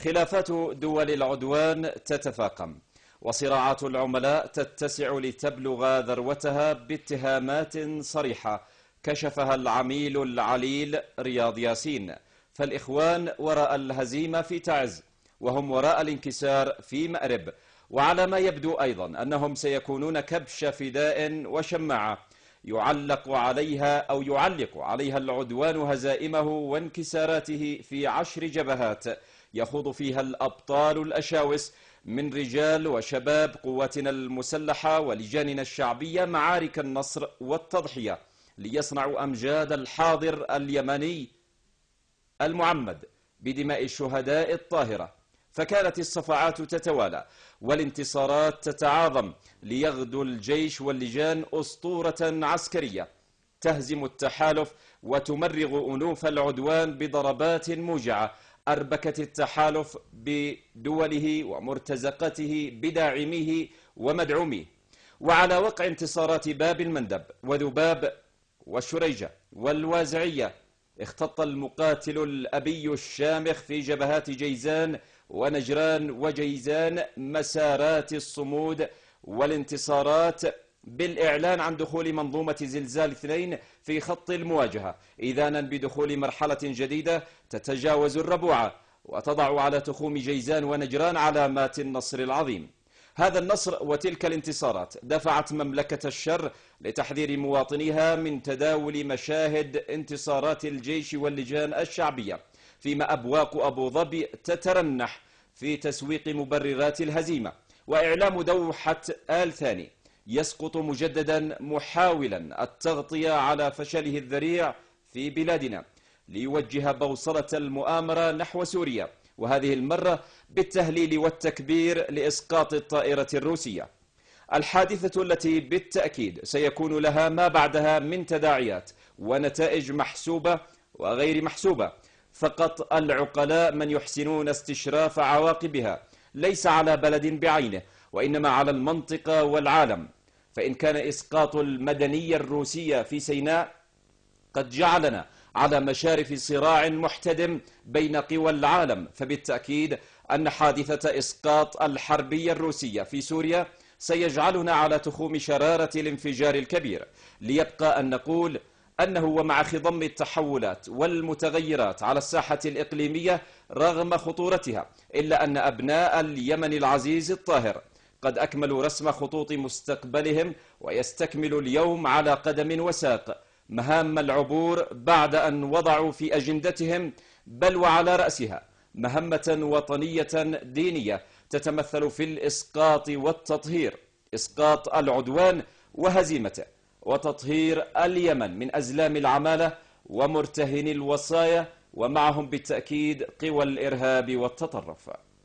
خلافات دول العدوان تتفاقم وصراعات العملاء تتسع لتبلغ ذروتها باتهامات صريحة كشفها العميل العليل رياض ياسين فالإخوان وراء الهزيمة في تعز وهم وراء الانكسار في مأرب وعلى ما يبدو أيضا أنهم سيكونون كبش فداء وشماعة يعلق عليها أو يعلق عليها العدوان هزائمه وانكساراته في عشر جبهات يخوض فيها الأبطال الأشاوس من رجال وشباب قواتنا المسلحة ولجاننا الشعبية معارك النصر والتضحية ليصنعوا أمجاد الحاضر اليمني المعمد بدماء الشهداء الطاهرة فكانت الصفعات تتوالى والانتصارات تتعاظم ليغدو الجيش واللجان أسطورة عسكرية تهزم التحالف وتمرغ أنوف العدوان بضربات موجعة أربكة التحالف بدوله ومرتزقته بداعميه ومدعوميه وعلى وقع انتصارات باب المندب وذباب والشريجة والوازعية اختط المقاتل الأبي الشامخ في جبهات جيزان ونجران وجيزان مسارات الصمود والانتصارات بالإعلان عن دخول منظومة زلزال اثنين في خط المواجهة إذانا بدخول مرحلة جديدة تتجاوز الربوعة وتضع على تخوم جيزان ونجران علامات النصر العظيم هذا النصر وتلك الانتصارات دفعت مملكة الشر لتحذير مواطنيها من تداول مشاهد انتصارات الجيش واللجان الشعبية فيما أبواق أبو ظبي تترنح في تسويق مبررات الهزيمة وإعلام دوحة آل ثاني يسقط مجددا محاولا التغطية على فشله الذريع في بلادنا ليوجه بوصلة المؤامرة نحو سوريا وهذه المرة بالتهليل والتكبير لإسقاط الطائرة الروسية الحادثة التي بالتأكيد سيكون لها ما بعدها من تداعيات ونتائج محسوبة وغير محسوبة فقط العقلاء من يحسنون استشراف عواقبها ليس على بلد بعينه وإنما على المنطقة والعالم فإن كان إسقاط المدنية الروسية في سيناء قد جعلنا على مشارف صراع محتدم بين قوى العالم فبالتأكيد أن حادثة إسقاط الحربية الروسية في سوريا سيجعلنا على تخوم شرارة الانفجار الكبير ليبقى أن نقول أنه ومع خضم التحولات والمتغيرات على الساحة الإقليمية رغم خطورتها إلا أن أبناء اليمن العزيز الطاهر قد أكملوا رسم خطوط مستقبلهم ويستكمل اليوم على قدم وساق مهام العبور بعد أن وضعوا في أجندتهم بل وعلى رأسها مهمة وطنية دينية تتمثل في الإسقاط والتطهير إسقاط العدوان وهزيمته وتطهير اليمن من أزلام العمالة ومرتهني الوصايا ومعهم بالتأكيد قوى الإرهاب والتطرف